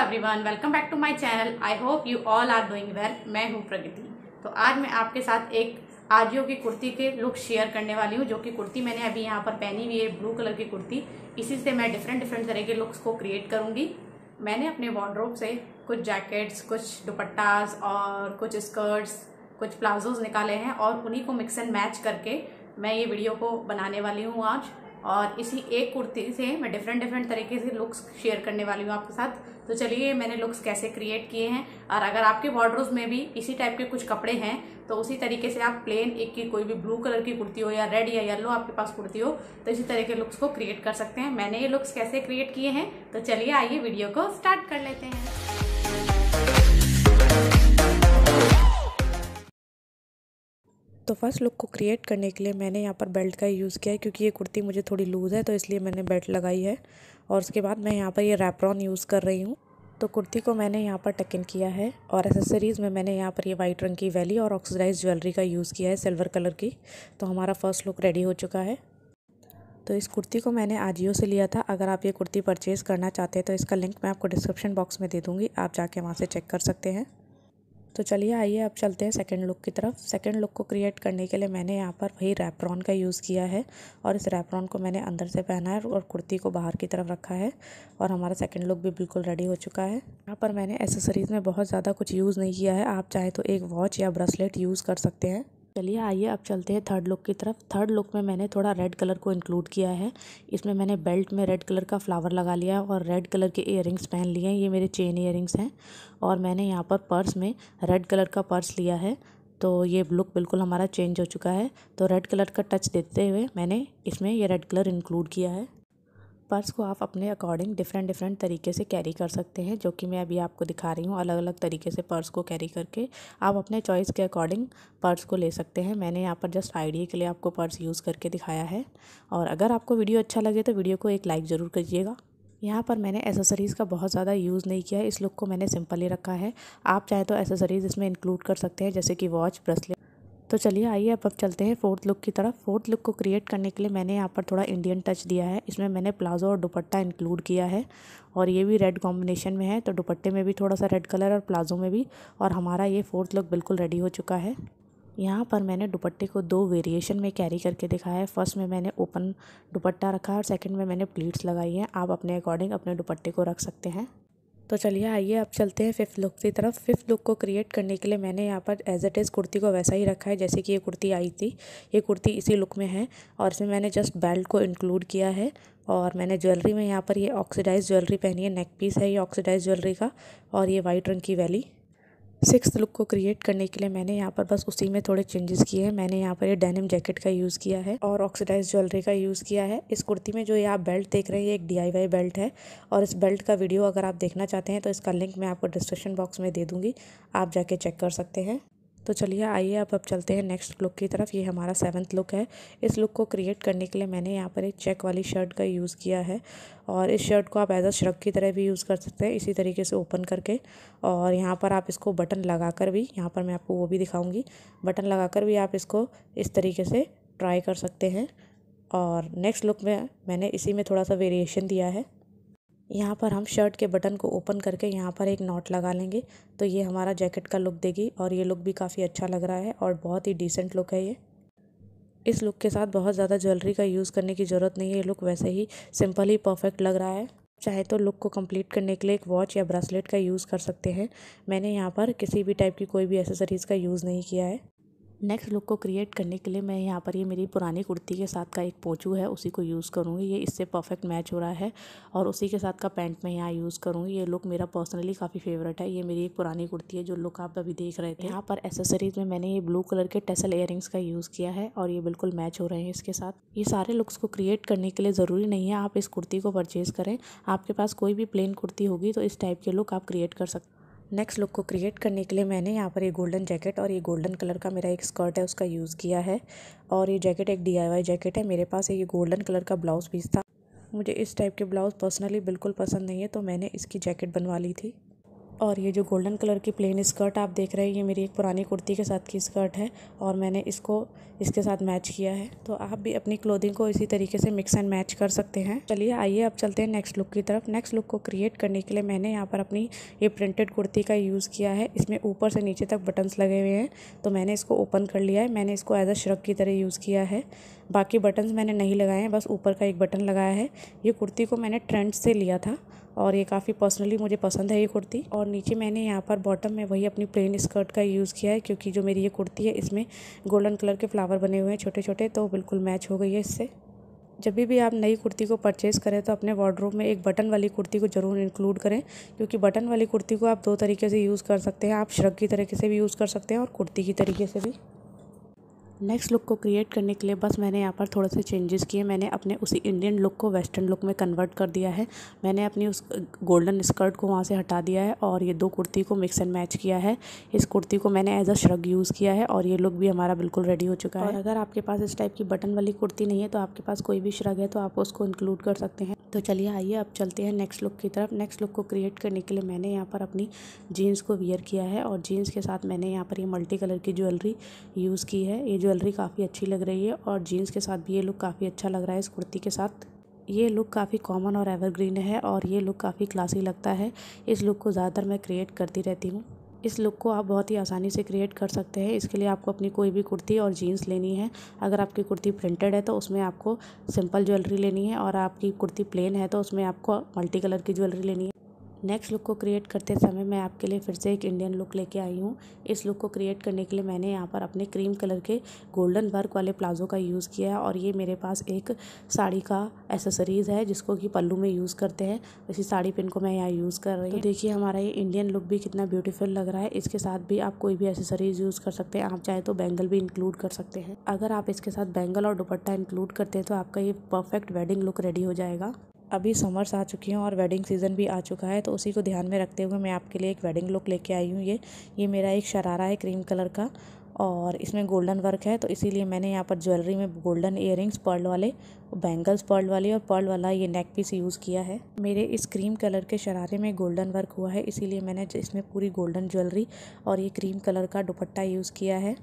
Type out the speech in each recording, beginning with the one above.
everyone welcome back to my channel I hope you all are doing well मैं हूं प्रगति तो आज मैं आपके साथ एक आजियो की कुर्ती के लुक शेयर करने वाली हूं जो कि कुर्ती मैंने अभी यहां पर पहनी हुई है ब्लू कलर की कुर्ती इसी से मैं डिफरेंट डिफरेंट तरह के लुक्स को क्रिएट करूंगी मैंने अपने वॉड्रोप से कुछ जैकेट्स कुछ दुपट्टाज और कुछ स्कर्ट्स कुछ प्लाजोज निकाले हैं और उन्हीं को मिक्स एंड मैच करके मैं ये वीडियो को बनाने वाली हूँ आज और इसी एक कुर्ती से मैं डिफरेंट डिफरेंट तरीके से लुक्स शेयर करने वाली हूँ आपके साथ तो चलिए मैंने लुक्स कैसे क्रिएट किए हैं और अगर आपके बॉर्डर में भी इसी टाइप के कुछ कपड़े हैं तो उसी तरीके से आप प्लेन एक की कोई भी ब्लू कलर की कुर्ती हो या रेड या येलो आपके पास कुर्ती हो तो इसी तरह के लुक्स को क्रिएट कर सकते हैं मैंने ये लुक्स कैसे क्रिएट किए हैं तो चलिए आइए वीडियो को स्टार्ट कर लेते हैं तो फर्स्ट लुक को क्रिएट करने के लिए मैंने यहाँ पर बेल्ट का यूज़ किया है क्योंकि ये कुर्ती मुझे थोड़ी लूज़ है तो इसलिए मैंने बेल्ट लगाई है और उसके बाद मैं यहाँ पर ये रैप्रॉन यूज़ कर रही हूँ तो कुर्ती को मैंने यहाँ पर इन किया है और एसेसरीज़ में मैंने यहाँ पर ये वाइट रंग की वैली और ऑक्सीडाइज ज्वेलरी का यूज़ किया है सिल्वर कलर की तो हमारा फर्स्ट लुक रेडी हो चुका है तो इस कुर्ती को मैंने आजियो से लिया था अगर आप ये कुर्ती परचेज़ करना चाहते हैं तो इसका लिंक मैं आपको डिस्क्रिप्शन बॉक्स में दे दूँगी आप जाके वहाँ से चेक कर सकते हैं तो चलिए आइए अब चलते हैं सेकेंड लुक की तरफ सेकेंड लुक को क्रिएट करने के लिए मैंने यहाँ पर वही रैप्रॉन का यूज़ किया है और इस रैप्रॉन को मैंने अंदर से पहना है और कुर्ती को बाहर की तरफ रखा है और हमारा सेकेंड लुक भी बिल्कुल रेडी हो चुका है यहाँ पर मैंने एसेसरीज़ में बहुत ज़्यादा कुछ यूज़ नहीं किया है आप चाहें तो एक वॉच या ब्रेसलेट यूज़ कर सकते हैं चलिए आइए अब चलते हैं थर्ड लुक की तरफ थर्ड लुक में मैंने थोड़ा रेड कलर को इंक्लूड किया है इसमें मैंने बेल्ट में रेड कलर का फ्लावर लगा लिया और रेड कलर के इयर पहन लिए हैं ये मेरे चेन इयर हैं और मैंने यहाँ पर पर्स में रेड कलर का पर्स लिया है तो ये लुक बिल्कुल हमारा चेंज हो चुका है तो रेड कलर का टच देते हुए मैंने इसमें ये रेड कलर इंक्लूड किया है पर्स को आप अपने अकॉर्डिंग डिफरेंट डिफरेंट तरीके से कैरी कर सकते हैं जो कि मैं अभी आपको दिखा रही हूँ अलग अलग तरीके से पर्स को कैरी करके आप अपने चॉइस के अकॉर्डिंग पर्स को ले सकते हैं मैंने यहाँ पर जस्ट आइडिया के लिए आपको पर्स यूज़ करके दिखाया है और अगर आपको वीडियो अच्छा लगे तो वीडियो को एक लाइक ज़रूर करिएगा यहाँ पर मैंने एसेसरीज़ का बहुत ज़्यादा यूज़ नहीं किया है इस लुक को मैंने सिंपल ही रखा है आप चाहे तो एसेसरीज़ इसमें इंक्लूड कर सकते हैं जैसे कि वॉच ब्रेसलेट तो चलिए आइए अब अब चलते हैं फोर्थ लुक की तरफ फोर्थ लुक को क्रिएट करने के लिए मैंने यहाँ पर थोड़ा इंडियन टच दिया है इसमें मैंने प्लाजो और दुपट्टा इंक्लूड किया है और ये भी रेड कॉम्बिनेशन में है तो दुपट्टे में भी थोड़ा सा रेड कलर और प्लाजो में भी और हमारा ये फोर्थ लुक बिल्कुल रेडी हो चुका है यहाँ पर मैंने दुपट्टे को दो वेरिएशन में कैरी करके दिखाया है फर्स्ट में मैंने ओपन दुपट्टा रखा है और सेकंड में मैंने प्लीट्स लगाई हैं आप अपने अकॉर्डिंग अपने दुपट्टे को रख सकते हैं तो चलिए आइए अब चलते हैं फिफ्थ लुक की तरफ फिफ्थ लुक को क्रिएट करने के लिए मैंने यहाँ पर एज इट इज़ कुर्ती को वैसा ही रखा है जैसे कि ये कुर्ती आई थी ये कुर्ती इसी लुक में है और इसमें मैंने जस्ट बेल्ट को इंक्लूड किया है और मैंने ज्वेलरी में यहाँ पर ये ऑक्सीडाइज ज्वेलरी पहनी है नेक पीस है ये ऑक्सीडाइज ज्वेलरी का और ये वाइट रंग की वैली सिक्स लुक को क्रिएट करने के लिए मैंने यहाँ पर बस उसी में थोड़े चेंजेस किए हैं मैंने यहाँ पर ये डेनिम जैकेट का यूज़ किया है और ऑक्सीडाइज ज्वेलरी का यूज़ किया है इस कुर्ती में जो ये आप बेल्ट देख रहे हैं ये एक डीआईवाई बेल्ट है और इस बेल्ट का वीडियो अगर आप देखना चाहते हैं तो इसका लिंक मैं आपको डिस्क्रिप्शन बॉक्स में दे दूँगी आप जाके चेक कर सकते हैं तो चलिए आइए अब अब चलते हैं नेक्स्ट लुक की तरफ ये हमारा सेवन्थ लुक है इस लुक को क्रिएट करने के लिए मैंने यहाँ पर एक चेक वाली शर्ट का यूज़ किया है और इस शर्ट को आप एज अ श्रक की तरह भी यूज़ कर सकते हैं इसी तरीके से ओपन करके और यहाँ पर आप इसको बटन कर भी यहाँ पर मैं आपको वो भी दिखाऊँगी बटन कर भी आप इसको इस तरीके से ट्राई कर सकते हैं और नेक्स्ट लुक में मैंने इसी में थोड़ा सा वेरिएशन दिया है यहाँ पर हम शर्ट के बटन को ओपन करके यहाँ पर एक नॉट लगा लेंगे तो ये हमारा जैकेट का लुक देगी और ये लुक भी काफ़ी अच्छा लग रहा है और बहुत ही डिसेंट लुक है ये इस लुक के साथ बहुत ज़्यादा ज्वेलरी का यूज़ करने की ज़रूरत नहीं है ये लुक वैसे ही सिंपल ही परफेक्ट लग रहा है चाहे तो लुक को कंप्लीट करने के लिए एक वॉच या ब्रेसलेट का यूज़ कर सकते हैं मैंने यहाँ पर किसी भी टाइप की कोई भी एसेसरीज़ का यूज़ नहीं किया है नेक्स्ट लुक को क्रिएट करने के लिए मैं यहाँ पर ये मेरी पुरानी कुर्ती के साथ का एक पोचू है उसी को यूज़ करूँगी ये इससे परफेक्ट मैच हो रहा है और उसी के साथ का पैंट मैं यहाँ यूज़ करूँगी ये लुक मेरा पर्सनली काफ़ी फेवरेट है ये मेरी एक पुरानी कुर्ती है जो लुक आप अभी देख रहे थे यहाँ पर एसेसरीज में मैंने ये ब्लू कलर के टेसल इयर का यूज़ किया है और ये बिल्कुल मैच हो रहे हैं इसके साथ ये सारे लुक्स को क्रिएट करने के लिए ज़रूरी नहीं है आप इस कुर्ती को परचेज़ करें आपके पास कोई भी प्लेन कुर्ती होगी तो इस टाइप के लुक आप क्रिएट कर सकते नेक्स्ट लुक को क्रिएट करने के लिए मैंने यहाँ पर ये गोल्डन जैकेट और ये गोल्डन कलर का मेरा एक स्कर्ट है उसका यूज़ किया है और ये जैकेट एक डीआईवाई जैकेट है मेरे पास ये गोल्डन कलर का ब्लाउज़ पीस था मुझे इस टाइप के ब्लाउज़ पर्सनली बिल्कुल पसंद नहीं है तो मैंने इसकी जैकेट बनवा ली थी और ये जो गोल्डन कलर की प्लेन स्कर्ट आप देख रहे हैं ये मेरी एक पुरानी कुर्ती के साथ की स्कर्ट है और मैंने इसको इसके साथ मैच किया है तो आप भी अपनी क्लोथिंग को इसी तरीके से मिक्स एंड मैच कर सकते हैं चलिए आइए अब चलते हैं नेक्स्ट लुक की तरफ नेक्स्ट लुक को क्रिएट करने के लिए मैंने यहाँ पर अपनी ये प्रिंटेड कुर्ती का यूज़ किया है इसमें ऊपर से नीचे तक बटन्स लगे हुए हैं तो मैंने इसको ओपन कर लिया है मैंने इसको एज अ श्रक की तरह यूज़ किया है बाकी बटन्स मैंने नहीं लगाए हैं बस ऊपर का एक बटन लगाया है ये कुर्ती को मैंने ट्रेंड से लिया था और ये काफ़ी पर्सनली मुझे पसंद है ये कुर्ती और नीचे मैंने यहाँ पर बॉटम में वही अपनी प्लेन स्कर्ट का यूज़ किया है क्योंकि जो मेरी ये कुर्ती है इसमें गोल्डन कलर के फ्लावर बने हुए हैं छोटे छोटे तो बिल्कुल मैच हो गई है इससे जब भी आप नई कुर्ती को परचेज़ करें तो अपने वार्ड्रोब में एक बटन वाली कुर्ती को ज़रूर इंक्लूड करें क्योंकि बटन वाली कुर्ती को आप दो तरीके से यूज़ कर सकते हैं आप श्रग की तरीके से भी यूज़ कर सकते हैं और कुर्ती की तरीके से भी नेक्स्ट लुक को क्रिएट करने के लिए बस मैंने यहाँ पर थोड़े से चेंजेस किए मैंने अपने उसी इंडियन लुक को वेस्टर्न लुक में कन्वर्ट कर दिया है मैंने अपनी उस गोल्डन स्कर्ट को वहाँ से हटा दिया है और ये दो कुर्ती को मिक्स एंड मैच किया है इस कुर्ती को मैंने एज अ श्रग यूज़ किया है और ये लुक भी हमारा बिल्कुल रेडी हो चुका है अगर आपके पास इस टाइप की बटन वाली कुर्ती नहीं है तो आपके पास कोई भी श्रग है तो आप उसको इंक्लूड कर सकते हैं तो चलिए आइए अब चलते हैं नेक्स्ट लुक की तरफ नेक्स्ट लुक को क्रिएट करने के लिए मैंने यहाँ पर अपनी जीन्स को वियर किया है और जीन्स के साथ मैंने यहाँ पर ये मल्टी कलर की ज्वेलरी यूज़ की है ये जो ज्वेलरी काफी अच्छी लग रही है और जीन्स के साथ भी ये लुक काफी अच्छा लग रहा है इस कुर्ती के साथ ये लुक काफ़ी कॉमन और एवरग्रीन है और ये लुक काफ़ी क्लासी लगता है इस लुक को ज़्यादातर मैं क्रिएट करती रहती हूँ इस लुक को आप बहुत ही आसानी से क्रिएट कर सकते हैं इसके लिए आपको अपनी कोई भी कुर्ती और जीन्स लेनी है अगर आपकी कुर्ती प्रिंटेड है तो उसमें आपको सिंपल ज्वेलरी लेनी है और आपकी कुर्ती प्लेन है तो उसमें आपको मल्टी कलर की ज्वेलरी लेनी है नेक्स्ट लुक को क्रिएट करते समय मैं आपके लिए फिर से एक इंडियन लुक लेके आई हूँ इस लुक को क्रिएट करने के लिए मैंने यहाँ पर अपने क्रीम कलर के गोल्डन वर्क वाले प्लाजो का यूज़ किया है और ये मेरे पास एक साड़ी का एसेसरीज़ है जिसको कि पल्लू में यूज़ करते हैं इसी साड़ी पिन को मैं यहाँ यूज़ कर रही हूँ तो देखिए हमारा ये इंडियन लुक भी कितना ब्यूटीफुल लग रहा है इसके साथ भी आप कोई भी एसेसरीज़ यूज़ कर सकते हैं आप चाहे तो बैंगल भी इंक्लूड कर सकते हैं अगर आप इसके साथ बैंगल और दुपट्टा इंक्लूड करते हैं तो आपका ये परफेक्ट वेडिंग लुक रेडी हो जाएगा अभी समर्स आ चुकी हैं और वेडिंग सीज़न भी आ चुका है तो उसी को ध्यान में रखते हुए मैं आपके लिए एक वेडिंग लुक लेके आई हूँ ये ये मेरा एक शरारा है क्रीम कलर का और इसमें गोल्डन वर्क है तो इसीलिए मैंने यहाँ पर ज्वेलरी में गोल्डन इयर पर्ल वाले बैंगल्स पर्ल वाले और पर्ल वाला ये नेक पीस यूज़ किया है मेरे इस क्रीम कलर के शरारे में गोल्डन वर्क हुआ है इसीलिए मैंने इसमें पूरी गोल्डन ज्वेलरी और ये क्रीम कलर का दुपट्टा यूज़ किया है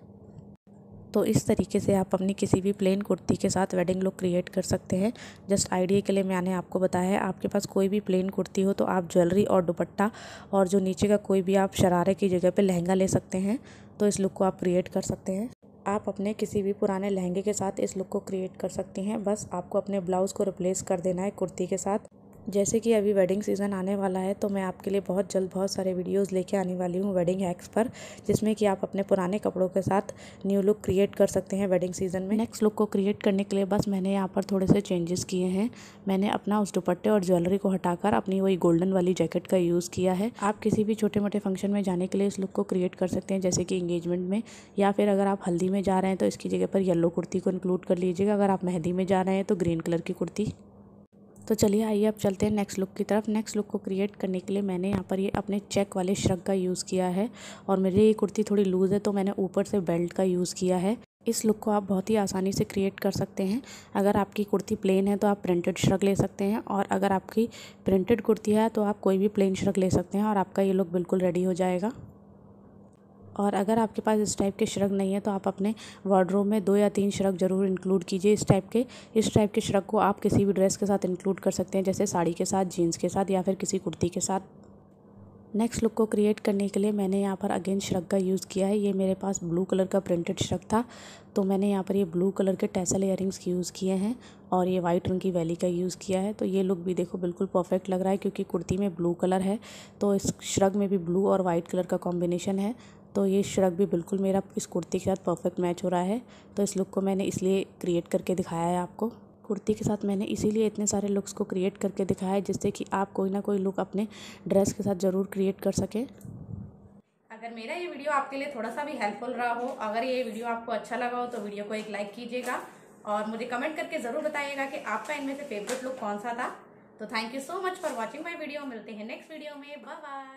तो इस तरीके से आप अपनी किसी भी प्लेन कुर्ती के साथ वेडिंग लुक क्रिएट कर सकते हैं जस्ट आइडिया के लिए मैंने आपको बताया है आपके पास कोई भी प्लेन कुर्ती हो तो आप ज्वेलरी और दुपट्टा और जो नीचे का कोई भी आप शरारे की जगह पर लहंगा ले सकते हैं तो इस लुक को आप क्रिएट कर सकते हैं आप अपने किसी भी पुराने लहंगे के साथ इस लुक को क्रिएट कर सकती हैं बस आपको अपने ब्लाउज़ को रिप्लेस कर देना है कुर्ती के साथ जैसे कि अभी वेडिंग सीज़न आने वाला है तो मैं आपके लिए बहुत जल्द बहुत सारे वीडियोस लेके आने वाली हूँ वेडिंग हैक्स पर जिसमें कि आप अपने पुराने कपड़ों के साथ न्यू लुक क्रिएट कर सकते हैं वेडिंग सीज़न में नेक्स्ट लुक को क्रिएट करने के लिए बस मैंने यहाँ पर थोड़े से चेंजेस किए हैं मैंने अपना उस दुपट्टे और ज्वेलरी को हटाकर अपनी वही गोल्डन वाली जैकेट का यूज़ किया है आप किसी भी छोटे मोटे फंक्शन में जाने के लिए इस लुक को क्रिएट कर सकते हैं जैसे कि इंगेजमेंट में या फिर अगर आप हल्दी में जा रहे हैं तो इसकी जगह पर येलो कुर्ती को इंक्लूड कर लीजिएगा अगर आप मेहंदी में जा रहे हैं तो ग्रीन कलर की कुर्ती तो चलिए आइए अब चलते हैं नेक्स्ट लुक की तरफ नेक्स्ट लुक को क्रिएट करने के लिए मैंने यहाँ पर ये अपने चेक वाले श्रग का यूज़ किया है और मेरी ये कुर्ती थोड़ी लूज़ है तो मैंने ऊपर से बेल्ट का यूज़ किया है इस लुक को आप बहुत ही आसानी से क्रिएट कर सकते हैं अगर आपकी कुर्ती प्लेन है तो आप प्रिंटेड श्रग ले सकते हैं और अगर आपकी प्रिंटेड कुर्ती है तो आप कोई भी प्लेन श्रग ले सकते हैं और आपका ये लुक बिल्कुल रेडी हो जाएगा और अगर आपके पास इस टाइप के श्रग नहीं है तो आप अपने वार्डरोब में दो या तीन श्रग ज़रूर इंक्लूड कीजिए इस टाइप के इस टाइप के श्रग को आप किसी भी ड्रेस के साथ इंक्लूड कर सकते हैं जैसे साड़ी के साथ जीन्स के साथ या फिर किसी कुर्ती के साथ नेक्स्ट लुक को क्रिएट करने के लिए मैंने यहाँ पर अगेन श्रग का यूज़ किया है ये मेरे पास ब्लू कलर का प्रिंटेड श्रग था तो मैंने यहाँ पर ये ब्लू कलर के टैसल इयरिंग्स यूज़ किए हैं और ये वाइट रंग की वैली का यूज़ किया है तो ये लुक भी देखो बिल्कुल परफेक्ट लग रहा है क्योंकि कुर्ती में ब्लू कलर है तो इस श्रग में भी ब्लू और वाइट कलर का कॉम्बिनेशन है तो ये श्रग भी बिल्कुल मेरा इस कुर्ती के साथ परफेक्ट मैच हो रहा है तो इस लुक को मैंने इसलिए क्रिएट करके दिखाया है आपको कुर्ती के साथ मैंने इसीलिए इतने सारे लुक्स को क्रिएट करके दिखाया है जिससे कि आप कोई ना कोई लुक अपने ड्रेस के साथ ज़रूर क्रिएट कर सकें अगर मेरा ये वीडियो आपके लिए थोड़ा सा भी हेल्पफुल रहा हो अगर ये वीडियो आपको अच्छा लगा हो तो वीडियो को एक लाइक कीजिएगा और मुझे कमेंट करके ज़रूर बताइएगा कि आपका इनमें से फेवरेट लुक कौन सा था तो thank you so much for watching my video मिलते हैं नेक्स्ट वीडियो में बाय बाय